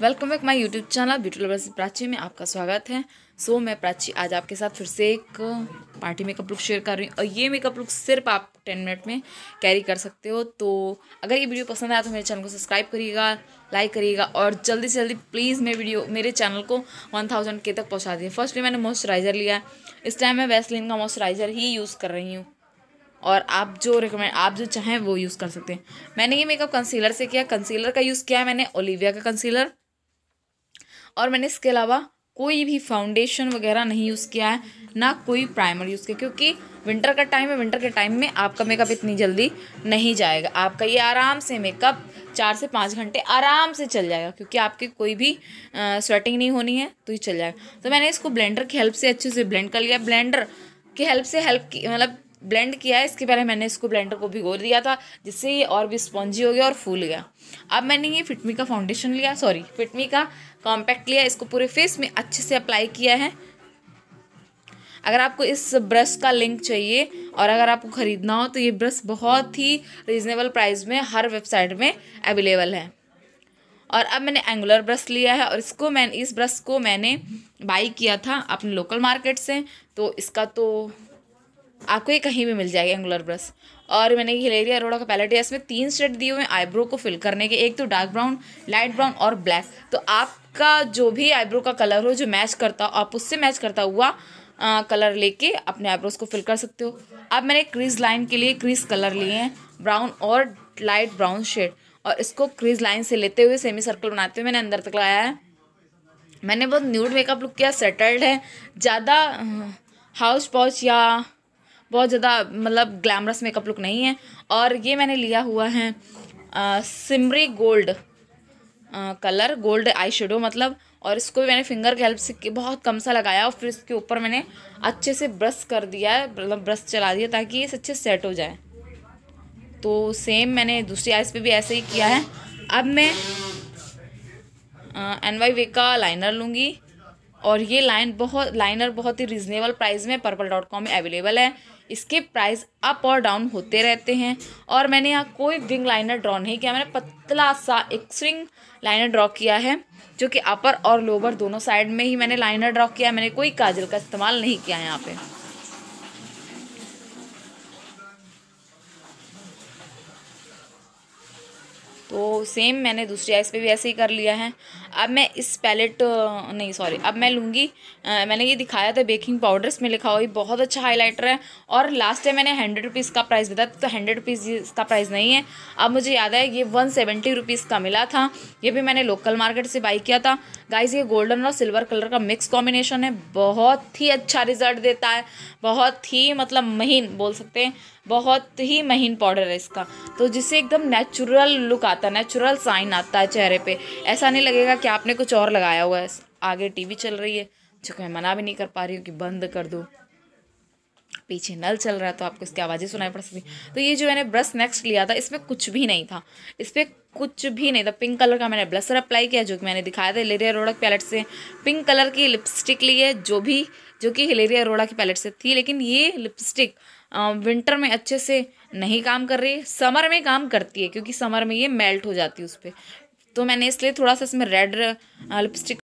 welcome back my YouTube channel beauty lovers Prachi में आपका स्वागत है सो so, मैं प्राची आज आपके साथ फिर से एक पार्टी मेकअप लुक शेयर कर रही हूँ और ये मेकअप लुक सिर्फ आप टेन मिनट में कैरी कर सकते हो तो अगर ये वीडियो पसंद आया तो मेरे चैनल को सब्सक्राइब करिएगा लाइक करिएगा और जल्दी से जल्दी प्लीज़ मेरे वीडियो मेरे चैनल को वन थाउजेंड के तक पहुँचा दिए फर्स्ट मैंने मॉइस्चराइज़र लिया इस टाइम मैं वैसलिन का मॉइस्चराइज़र ही यूज़ कर रही हूँ और आप जो रिकमेंड आप जो चाहें वो यूज़ कर सकते हैं मैंने ये मेकअप कंसीलर से किया कंसीलर का यूज़ किया है मैंने ओलिविया का कंसीलर और मैंने इसके अलावा कोई भी फाउंडेशन वगैरह नहीं यूज़ किया है ना कोई प्राइमर यूज़ किया क्योंकि विंटर का टाइम है विंटर के टाइम में आपका मेकअप इतनी जल्दी नहीं जाएगा आपका ये आराम से मेकअप चार से पाँच घंटे आराम से चल जाएगा क्योंकि आपकी कोई भी आ, स्वेटिंग नहीं होनी है तो ये चल जाएगा तो मैंने इसको ब्लेंडर की हेल्प से अच्छे से ब्लेंड कर लिया ब्लेंडर की हेल्प से हेल्प मतलब ब्लेंड किया है इसके पहले मैंने इसको ब्लेंडर को भिगो दिया था जिससे ये और भी स्पॉन्जी हो गया और फूल गया अब मैंने ये फिटमी का फाउंडेशन लिया सॉरी फिटमी का कॉम्पैक्ट लिया इसको पूरे फेस में अच्छे से अप्लाई किया है अगर आपको इस ब्रश का लिंक चाहिए और अगर आपको ख़रीदना हो तो ये ब्रश बहुत ही रिजनेबल प्राइस में हर वेबसाइट में अवेलेबल है और अब मैंने एंगुलर ब्रश लिया है और इसको मैं इस ब्रश को मैंने बाई किया था अपने लोकल मार्केट से तो इसका तो आपको ये कहीं भी मिल जाएगा एंगुलर ब्रश और मैंने हिलेरिया अरोड़ा का पैलेट है इसमें तीन शेड दिए हुए हैं आईब्रो को फिल करने के एक तो डार्क ब्राउन लाइट ब्राउन और ब्लैक तो आपका जो भी आईब्रो का कलर हो जो मैच करता हो आप उससे मैच करता हुआ आ, कलर लेके अपने आईब्रोज को फिल कर सकते हो अब मैंने क्रीज लाइन के लिए क्रीज कलर लिए हैं ब्राउन और लाइट ब्राउन शेड और इसको क्रीज लाइन से लेते हुए सेमी सर्कल बनाते हुए मैंने अंदर तक लाया है मैंने बहुत न्यूड मेकअप लुक किया सेटल्ड है ज़्यादा हाउस पॉच या बहुत ज़्यादा मतलब ग्लैमरस मेकअप लुक नहीं है और ये मैंने लिया हुआ है आ, shimmery gold colour gold eye shadow मतलब और इसको भी मैंने फिंगर की हेल्प से बहुत कम सा लगाया और फिर इसके ऊपर मैंने अच्छे से ब्रश कर दिया मतलब ब्रश चला दिया ताकि ये अच्छे सेट हो जाए तो सेम मैंने दूसरी आइज पे भी ऐसे ही किया है अब मैं एन वाई वे का लाइनर लूँगी और ये लाइन बहुत लाइनर बहुत ही रिजनेबल प्राइस में पर्पल डॉट कॉम में अवेलेबल है इसके प्राइस अप और डाउन होते रहते हैं और मैंने यहाँ कोई विंग लाइनर ड्रॉ नहीं किया मैंने पतला सा एक स्विंग लाइनर ड्रॉ किया है जो कि अपर और लोअर दोनों साइड में ही मैंने लाइनर ड्रॉ किया मैंने कोई काजल का इस्तेमाल नहीं किया है यहाँ पर तो सेम मैंने दूसरी आइस पे भी ऐसे ही कर लिया है अब मैं इस पैलेट नहीं सॉरी अब मैं लूँगी मैंने ये दिखाया था बेकिंग पाउडर इसमें लिखा हुआ बहुत अच्छा हाईलाइटर है और लास्ट टाइम मैंने हंड्रेड रुपीज़ का प्राइस बताया तो हंड्रेड रुपीज़ इसका प्राइस नहीं है अब मुझे याद है ये वन सेवेंटी रुपीज़ का मिला था ये भी मैंने लोकल मार्केट से बाई किया था गाइज ये गोल्डन और सिल्वर कलर का मिक्स कॉम्बिनेशन है बहुत ही अच्छा रिजल्ट देता है बहुत ही मतलब महीन बोल सकते हैं बहुत ही महीन पाउडर है इसका तो जिससे एकदम नेचुरल लुक आता है नेचुरल साइन आता है चेहरे पे ऐसा नहीं लगेगा कि आपने कुछ और लगाया हुआ है आगे टीवी चल रही है जो कि मैं मना भी नहीं कर पा रही हूँ कि बंद कर दो पीछे नल चल रहा है तो आपको इसकी आवाज़ें सुनाई पड़ सकती तो ये जो मैंने ब्रश नेक्स्ट लिया था इसमें कुछ भी नहीं था इस पर कुछ भी नहीं था पिंक कलर का मैंने ब्लसर अप्लाई किया जो कि मैंने दिखाया था हिलेरिया रोड़ा की पैलेट से पिंक कलर की लिपस्टिक ली है जो भी जो कि हिलेरिया रोड़ा की पैलेट से थी लेकिन ये लिपस्टिक विंटर में अच्छे से नहीं काम कर रही समर में काम करती है क्योंकि समर में ये मेल्ट हो जाती है उस पर तो मैंने इसलिए थोड़ा सा इसमें रेड लिपस्टिक